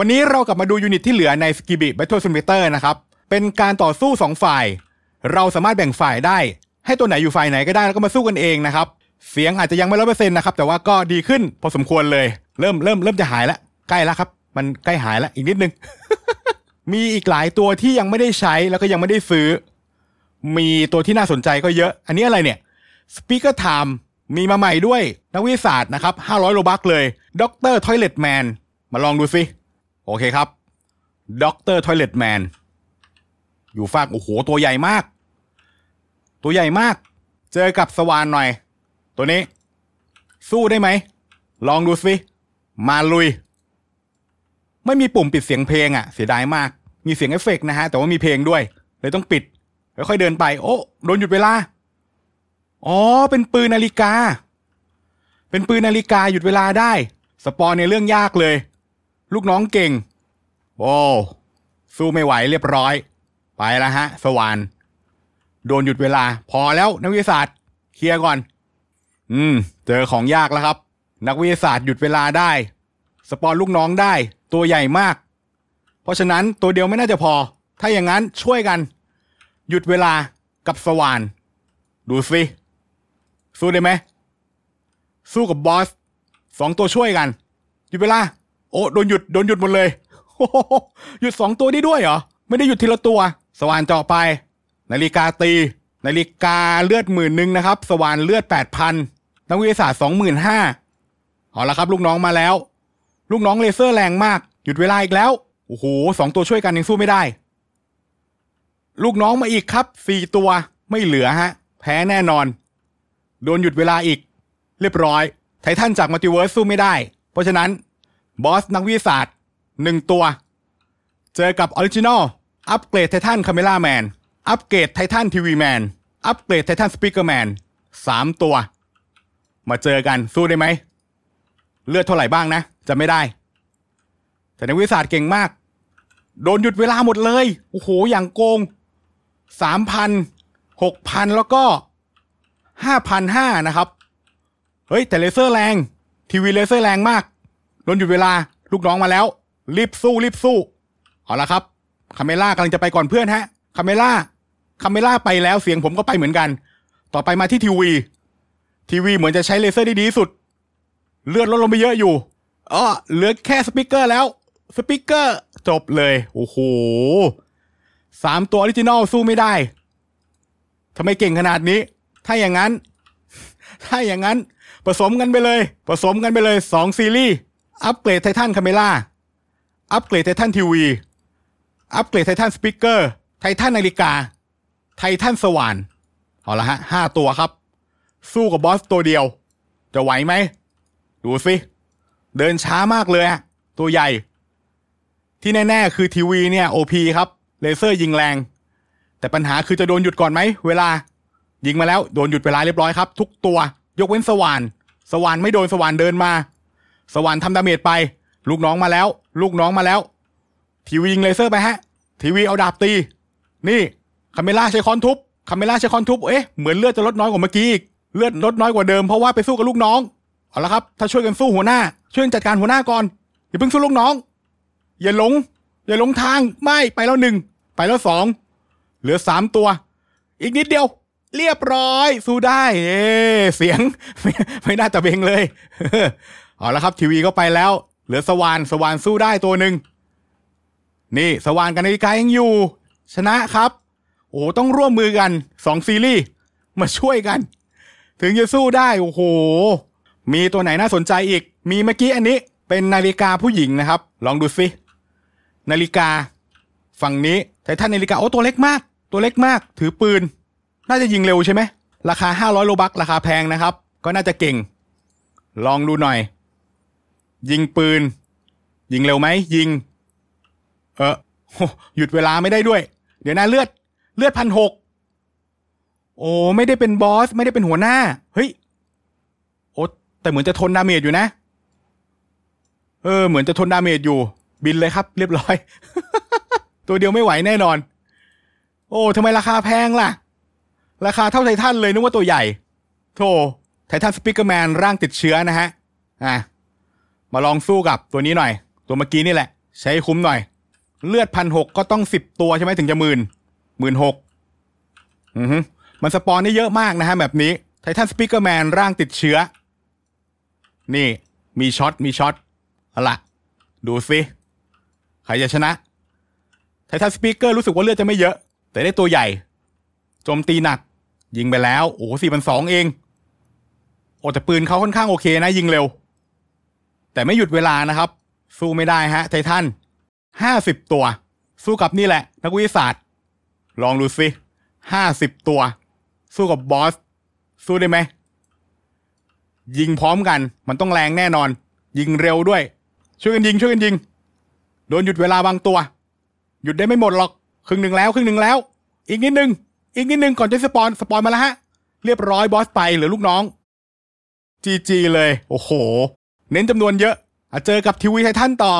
วันนี้เรากลับมาดูยูนิตที่เหลือในสกิบิแบทเทิลซิมเลเตอร์นะครับ เป็นการต่อสู้2ฝ่าย เราสามารถแบ่งฝ่ายได้ ให้ตัวไหนอยู่ฝ่ายไหนก็ได้แล้วก็มาสู้กันเองนะครับ เสียงอาจจะยังไม่ร้อยเปอร์เซ็นต์นะครับ แต่ว่าก็ดีขึ้นพอสมควรเลย เริ่มเริ่มเริ่มจะหายแล้วใกล้แล้วครับ มันใกล้หายแล้วอีกนิดนึง มีอีกหลายตัวที่ยังไม่ได้ใช้แล้วก็ยังไม่ได้ซื้อ มีตัวที่น่าสนใจก็เยอะ อันนี้อะไรเนี่ยสปีกเกอร์ไทม์มีมาใหม่ด้วยนักวิทยาศาสตร์นะครับ500โลบักเลยด็อกเตอร์ทอยเลตแมนมาลองดูซิโอเคครับด็อกเตอร์ทอยเลตแมน อยู่ฟาก โอ้โห ตัวใหญ่มาก ตัวใหญ่มาก เจอกับสวานหน่อย ตัวนี้ สู้ได้ไหม ลองดูสิ มาลุย ไม่มีปุ่มปิดเสียงเพลงอะ่ะ เสียดายมาก มีเสียงเอฟเฟกนะฮะ แต่ว่ามีเพลงด้วย เลยต้องปิด แล้วค่อยเดินไป โอ้ โดนหยุดเวลา อ๋อ เป็นปืนนาฬิกา เป็นปืนนาฬิกาหยุดเวลาได้ สปอนในเรื่องยากเลยลูกน้องเก่ง โอ้สู้ไม่ไหว เรียบร้อย ไปแล้วฮะ สวาน โดนหยุดเวลา พอแล้วนักวิทยาศาสตร์ เคลียร์ก่อน อืม เจอของยากแล้วครับ นักวิทยาศาสตร์หยุดเวลาได้ สปอนลูกน้องได้ ตัวใหญ่มาก เพราะฉะนั้นตัวเดียวไม่น่าจะพอ ถ้าอย่างนั้นช่วยกัน หยุดเวลา กับสวาน ดูสิสู้ได้ไหม สู้กับบอสสองตัวช่วยกันหยุดเวลาโอ้โดนหยุดโดนหยุดหมดเลยหยุดสองตัวนี้ด้วยเหรอไม่ได้หยุดทีละตัว สว่านเจาะไป นาฬิกาตี นาฬิกาเลือดหมื่นหนึ่งนะครับ สว่านเลือดแปดพันนักวิทยาศาสตร์สองหมื่นห้าเอาละครับ ลูกน้องมาแล้ว ลูกน้องเลเซอร์แรงมาก หยุดเวลาอีกแล้วโอ้โหสองตัวช่วยกันยังสู้ไม่ได้ลูกน้องมาอีกครับสี่ตัวไม่เหลือฮะ แพ้แน่นอน โดนหยุดเวลาอีก เรียบร้อยไททันจากมัลติเวิร์สสู้ไม่ได้ เพราะฉะนั้นบอส นักวิทยาศาสตร์หนึ่งตัว เจอกับออริจินอล อัปเกรดไททันคาเมล่าแมน อัปเกรดไททันทีวีแมน อัปเกรดไททันสปีกเกอร์แมนสามตัว มาเจอกันสู้ได้ไหม เลือดเท่าไหร่บ้างนะ จะไม่ได้ แต่นักวิทยาศาสตร์เก่งมาก โดนหยุดเวลาหมดเลย โอ้โห อย่างโกงสามพันหกพันแล้วก็ห้าพันห้านะครับ เฮ้ย แต่เลเซอร์แรง ทีวีเลเซอร์แรงมากนหยุดเวลาลูกน้องมาแล้ว รีบสู้ รีบสู้เอาละครับคาเมล่ากำลังจะไปก่อนเพื่อนฮะคาเมล่าคาเมล่าไปแล้วเสียงผมก็ไปเหมือนกัน ต่อไปมาที่ทีวี ทีวี เหมือนจะใช้เลเซอร์ได้ดีสุด เลือดลดลงไปเยอะอยู่อ๋อเหลือแค่สปิเกอร์แล้วสปิเกอร์จบเลย โอ้โหสามตัวออริจินอลสู้ไม่ได้ทำไมเก่งขนาดนี้ ถ้าอย่างนั้น ถ้าอย่างนั้น ผสมกันไปเลย ผสมกันไปเลยสองซีรีส์อัปเกรดไททันคาเมล่าอัปเกรดไททันทีวี อัปเกรดไททันสปิเกอร์ ไททันนาฬิกา ไททันสว่านเอาละฮะ ห้าตัวครับ สู้กับบอสตัวเดียว จะไหวไหม ดูสิ เดินช้ามากเลยอะ ตัวใหญ่ ที่แน่ๆ คือทีวีเนี่ยโอพีครับ เลเซอร์ยิงแรง แต่ปัญหาคือจะโดนหยุดก่อนไหม เวลา ยิงมาแล้วโดนหยุดเวลาเรียบร้อยครับ ทุกตัว ยกเว้นสว่าน สว่านไม่โดนสว่านเดินมาสวรรค์ทำดาเมจไป ลูกน้องมาแล้ว ลูกน้องมาแล้ว ทีวียิงเลเซอร์ไปฮะ ทีวีเอาดาบตีนี่คาเมล่าใช้คอนทุบคาเมล่าใช้คอนทุบเอ๊ะเหมือนเลือดจะลดน้อยกว่าเมื่อกี้อีกเลือดลดน้อยกว่าเดิมเพราะว่าไปสู้กับลูกน้อง เอาละครับ ถ้าช่วยกันสู้หัวหน้าช่วยจัดการหัวหน้าก่อนอย่าเพิ่งสู้ลูกน้องอย่าหลงอย่าหลงทางไม่ไปแล้วหนึ่งไปแล้วสองเหลือสามตัว อีกนิดเดียว เรียบร้อยสู้ได้เอเสียงไม่น่าจะเบงเลยเอาละครับทีวีก็ไปแล้วเหลือสวานสวานสู้ได้ตัวหนึ่งนี่สวานกับนาฬิกายังอยู่ ชนะครับ โอ้ต้องร่วมมือกันสองซีรีส์มาช่วยกัน ถึงจะสู้ได้โอ้โห มีตัวไหนน่าสนใจอีก มีเมื่อกี้อันนี้เป็นนาฬิกาผู้หญิงนะครับ ลองดูสินาฬิกาฝั่งนี้แต่ท่านนาฬิกาโอ้ตัวเล็กมาก ตัวเล็กมาก ถือปืน น่าจะยิงเร็วใช่ไหมราคา 500โลบักราคาแพงนะครับ ก็น่าจะเก่ง ลองดูหน่อยยิงปืน ยิงเร็วไหมยิง เออหยุดเวลาไม่ได้ด้วย เดี๋ยวนะเลือด เลือดพันหกโอ้ไม่ได้เป็นบอสไม่ได้เป็นหัวหน้า เฮ้ย โอ้แต่เหมือนจะทนดาเมจอยู่นะ เออ เหมือนจะทนดาเมจอยู่ บินเลยครับเรียบร้อย ตัวเดียวไม่ไหวแน่นอน โอ้ทำไมราคาแพงล่ะ ราคาเท่าไททันเลยนึกว่าตัวใหญ่โธ่ไททันสปิเกอร์แมนร่างติดเชื้อนะฮะอ่ะมาลองสู้กับตัวนี้หน่อย ตัวเมื่อกี้นี่แหละ ใช้คุ้มหน่อย เลือดพันหกก็ต้องสิบตัวใช่ไหมถึงจะหมื่นหมื่นหกอือฮึมันสปอนได้เยอะมากนะฮะแบบนี้ ไททันสปิเกอร์แมนร่างติดเชื้อ นี่ มีช็อต มีช็อตเอาละดูสิใครจะชนะ ไททันสปิเกอร์รู้สึกว่าเลือดจะไม่เยอะ แต่ได้ตัวใหญ่โจมตีหนัก ยิงไปแล้วโอ้สี่พันสองเองโอ้แต่ปืนเขาค่อนข้างโอเค นะ ยิงเร็วแต่ไม่หยุดเวลานะครับสู้ไม่ได้ฮะ ไททันห้าสิบตัว สู้กับนี่แหละ นักวิทยาศาสตร์ ลองดูสิห้าสิบตัว สู้กับบอสสู้ได้ไหมยิงพร้อมกัน มันต้องแรงแน่นอน ยิงเร็วด้วย ช่วยกันยิงช่วยกันยิงโดนหยุดเวลาบางตัว หยุดได้ไม่หมดหรอก ครึ่งหนึ่งแล้ว ครึ่งหนึ่งแล้ว อีกนิดนึงอีกนิดนึงก่อนจะสปอนสปอนมาแล้วฮะเรียบร้อยบอสไปหรือลูกน้องจีจีเลย โอ้โหเน้นจำนวนเยอะอเจอกับทีวีไททันต่อ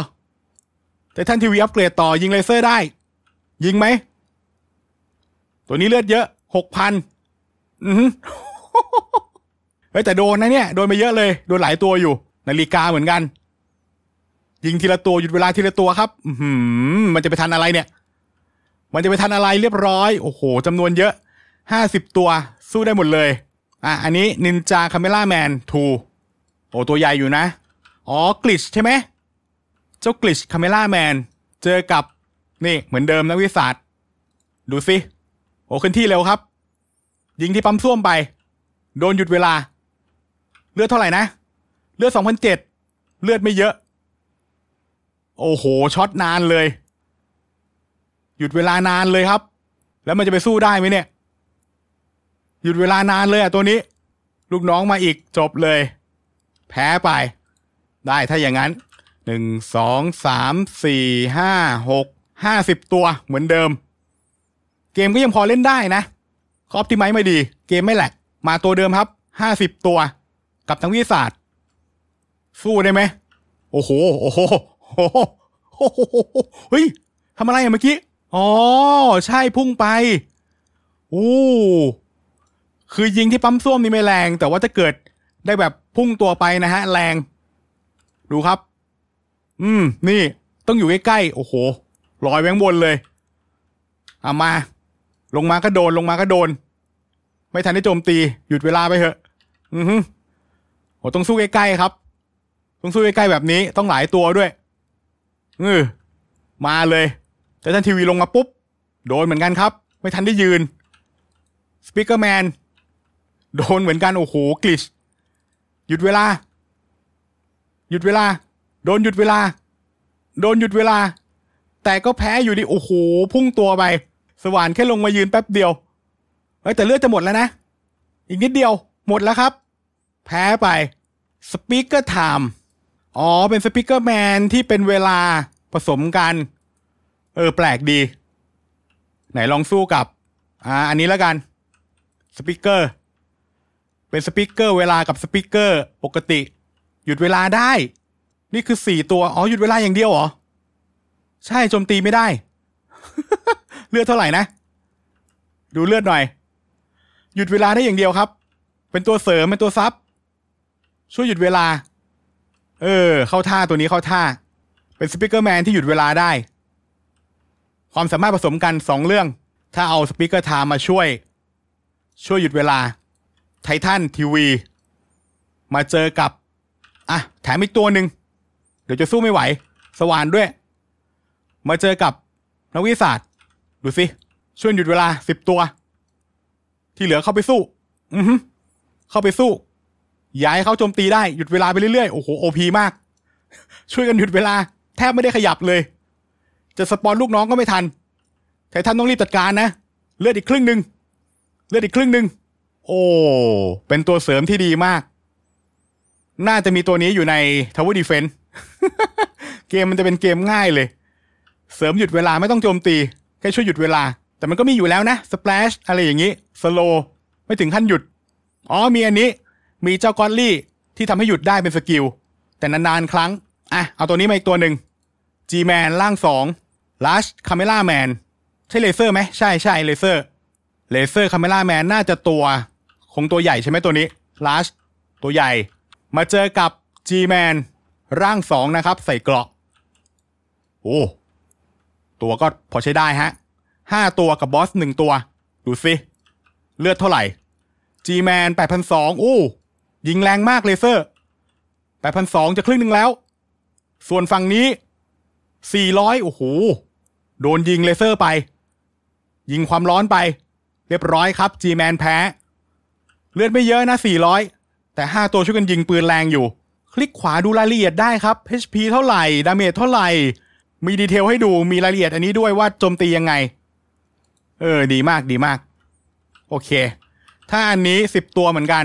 ไททันทีวีอัปเกรดต่อยิงเลเซอร์ได้ ยิงไหม ตัวนี้เลือดเยอะหกพันอือเฮ้ยแต่โดนนะเนี่ย โดนไปเยอะเลย โดนหลายตัวอยู่ นาฬิกาเหมือนกัน ยิงทีละตัวหยุดเวลาทีละตัวครับอืมมันจะไปทันอะไรเนี่ย มันจะไปทันอะไรเรียบร้อย โอ้โหจำนวนเยอะ ห้าสิบตัวสู้ได้หมดเลย อ่ะอันนี้นินจาคาเมล่าแมนทูโอ้ตัวใหญ่อยู่นะ อ๋อกลิชใช่ไหมเจ้ากลิชคาเมล่าแมนเจอกับ นี่ เหมือนเดิมนะวิสัทดูสิโอ้ขึ้นที่เร็วครับ ยิงที่ปั๊มส้วมไป โดนหยุดเวลา เลือดเท่าไหร่นะ เลือดสองพันเจ็ดเลือดไม่เยอะ โอ้โหช็อตนานเลย หยุดเวลานานเลยครับ แล้วมันจะไปสู้ได้ไหมเนี่ย หยุดเวลานานเลยอ่ะตัวนี้ ลูกน้องมาอีกจบเลยแพ้ไป ได้ถ้าอย่างนั้นหนึ่งสองสามสี่ห้าหกห้าสิบตัว เหมือนเดิม เกมก็ยังพอเล่นได้นะ ครอบที่ไม่ไม่ดี เกมไม่แหลกมาตัวเดิมครับห้าสิบตัวกับทั้งวิทยาศาสตร์ สู้ได้ไหมโอ้โหโอ้โหโอ้โหเฮ้ยทำอะไรเมื่อกี้ อ๋อ ใช่พุ่งไปโอ้คือยิงที่ปั๊มส้วมนี่ไม่แรงแต่ว่าจะเกิดได้แบบพุ่งตัวไปนะฮะ แรง ดูครับ อืม นี่ ต้องอยู่ใกล้ๆโอ้โห ลอยแวงบนเลยเอามา ลงมาก็โดน ลงมาก็โดน ไม่ทันได้โจมตี หยุดเวลาไปเถอะ อือฮึโอหต้องสู้ใกล้ๆครับ ต้องสู้ใกล้ๆแบบนี้ ต้องหลายตัวด้วยเออมาเลย แต่ท่านทีวีลงมาปุ๊บ โดนเหมือนกันครับ ไม่ทันได้ยืน สปิเกอร์แมน โดนเหมือนกัน โอ้โหกลิชหยุดเวลา หยุดเวลา โดนหยุดเวลา โดนหยุดเวลา แต่ก็แพ้อยู่ดีโอ้โหพุ่งตัวไป สว่านแค่ลงมายืนแป๊บเดียวเฮ้แต่เลือดจะหมดแล้วนะอีกนิดเดียว หมดแล้วครับแพ้ไปสปีกเกอร์ไทม์อ๋อเป็นสปีกเกอร์แมนที่เป็นเวลาผสมกันเออแปลกดีไหนลองสู้กับอ่าอันนี้แล้วกันสปีกเกอร์เป็นสปิเกอร์เวลากับสปิเกอร์ปกติ หยุดเวลาได้ นี่คือสี่ตัวอ๋อหยุดเวลาอย่างเดียวเหรอ ใช่โจมตีไม่ได้ เลือดเท่าไหร่นะ ดูเลือดหน่อย หยุดเวลาได้อย่างเดียวครับ เป็นตัวเสริมเป็นตัวซับช่วยหยุดเวลา เออ เข้าท่าตัวนี้เข้าท่า เป็นสปิเกอร์แมนที่หยุดเวลาได้ ความสามารถผสมกันสองเรื่อง ถ้าเอาสปิเกอร์ทามาช่วย ช่วยหยุดเวลาไททันทีวี มาเจอกับอ่ะแถมอีกตัวหนึ่งเดี๋ยวจะสู้ไม่ไหว สว่านด้วย มาเจอกับนักวิาศาสตร์ดูสิช่วยหยุดเวลาสิบตัว ที่เหลือเข้าไปสู้ อือเข้าไปสู้ย้ายเขาโจมตี ได้หยุดเวลาไปเรื่อยๆโอ้โหโอพีมาก ช่วยกันหยุดเวลา แทบไม่ได้ขยับเลย จะสปอนลูกน้องก็ไม่ทันไททันต้องรีบจัดการนะเลือดอีกครึ่งหนึ่งเลือดอีกครึ่งหนึ่งโอ้ เป็นตัวเสริมที่ดีมาก น่าจะมีตัวนี้อยู่ในทาวเวอร์ดีเฟนเกมมันจะเป็นเกมง่ายเลย เสริมหยุดเวลาไม่ต้องโจมตีแค่ช่วยหยุดเวลา แต่มันก็มีอยู่แล้วนะสเปลชอะไรอย่างนี้สโลไม่ถึงขั้นหยุด อ๋อมีอันนี้ มีเจ้ากอตลี่ ที่ทำให้หยุดได้เป็นสกิล แต่นานๆครั้ง อ่ะเอาตัวนี้มาอีกตัวหนึ่ง G-Man ล่างสองลัชคาเมล่าแมนใช่เลเซอร์ไหมใช่ใช่เลเซอร์เลเซอร์คาเมล่าแมนน่าจะตัวงตัวใหญ่ใช่ไหมตัวนี้ลาชตัวใหญ่มาเจอกับ G-Man ร่างสองนะครับใส่เกราะ โอ้ ตัวก็พอใช้ได้ฮะห้าตัวกับบอสหนึ่งตัว ดูสิเลือดเท่าไหร่ G-Man 8,002ออ้ยิงแรงมากเลเซอร์8,002จะครึ่งหนึ่งแล้ว ส่วนฝั่งนี้ 400 โอ้โห โดนยิงเลเซอร์ไป ยิงความร้อนไป เรียบร้อยครับ G-Man แพ้เลือดไม่เยอะนะ 400 แต่ 5 ตัวช่วยกันยิงปืนแรงอยู่ คลิกขวาดูรายละเอียดได้ครับ HP เท่าไหร่ ดาเมจเท่าไหร่ มีดีเทลให้ดู มีรายละเอียดอันนี้ด้วยว่าโจมตียังไง เออ ดีมากดีมาก โอเค ถ้าอันนี้ 10 ตัวเหมือนกัน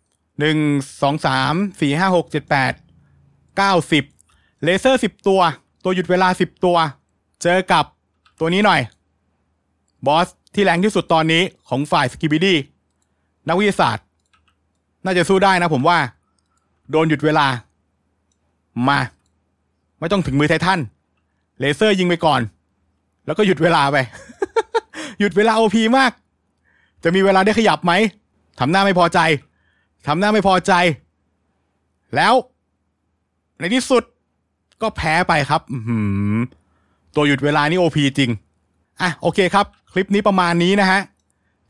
1 2 3 4 5 6 7 8 9 10 เลเซอร์ 10 ตัว ตัวหยุดเวลา 10 ตัว เจอกับตัวนี้หน่อย บอสที่แรงที่สุดตอนนี้ของฝ่ายสกิบิดี้นักวิทยาศาสตร์ น่าจะสู้ได้นะผมว่า โดนหยุดเวลามา ไม่ต้องถึงมือไททันเลเซอร์ยิงไปก่อน แล้วก็หยุดเวลาไป หยุดเวลาโอพีมาก จะมีเวลาได้ขยับไหมทำหน้าไม่พอใจทำหน้าไม่พอใจ แล้ว ในที่สุดก็แพ้ไปครับ ตัวหยุดเวลานี่โอพีจริงอ่ะโอเคครับ คลิปนี้ประมาณนี้นะฮะ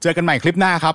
เจอกันใหม่คลิปหน้าครับ